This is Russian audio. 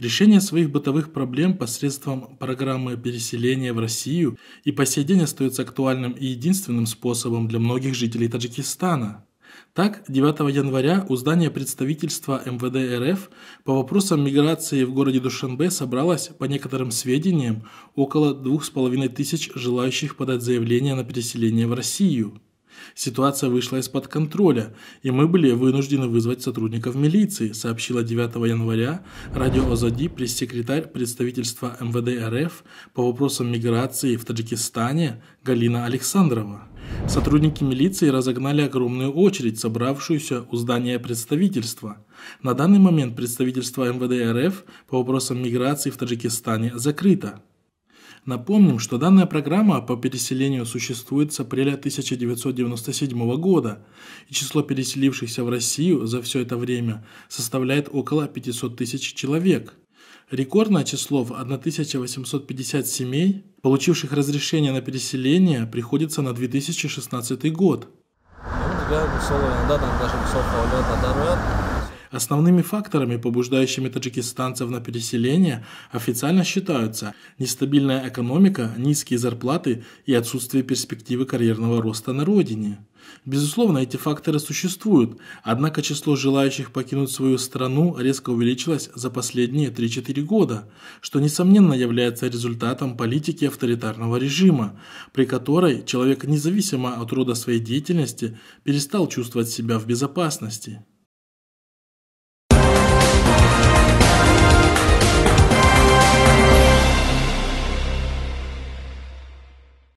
Решение своих бытовых проблем посредством программы переселения в Россию и по сей день остается актуальным и единственным способом для многих жителей Таджикистана. Так, 9 января у здания представительства МВД РФ по вопросам миграции в городе Душанбе собралось, по некоторым сведениям, около двух с половиной тысяч желающих подать заявление на переселение в Россию. Ситуация вышла из-под контроля, и мы были вынуждены вызвать сотрудников милиции, сообщила 9 января радио Озади пресс-секретарь представительства МВД РФ по вопросам миграции в Таджикистане Галина Александрова. Сотрудники милиции разогнали огромную очередь, собравшуюся у здания представительства. На данный момент представительство МВД РФ по вопросам миграции в Таджикистане закрыто. Напомним, что данная программа по переселению существует с апреля 1997 года, и число переселившихся в Россию за все это время составляет около 500 тысяч человек. Рекордное число в 1850 семей, получивших разрешение на переселение, приходится на 2016 год. Ну, Основными факторами, побуждающими таджикистанцев на переселение, официально считаются нестабильная экономика, низкие зарплаты и отсутствие перспективы карьерного роста на родине. Безусловно, эти факторы существуют, однако число желающих покинуть свою страну резко увеличилось за последние 3-4 года, что несомненно является результатом политики авторитарного режима, при которой человек независимо от рода своей деятельности перестал чувствовать себя в безопасности.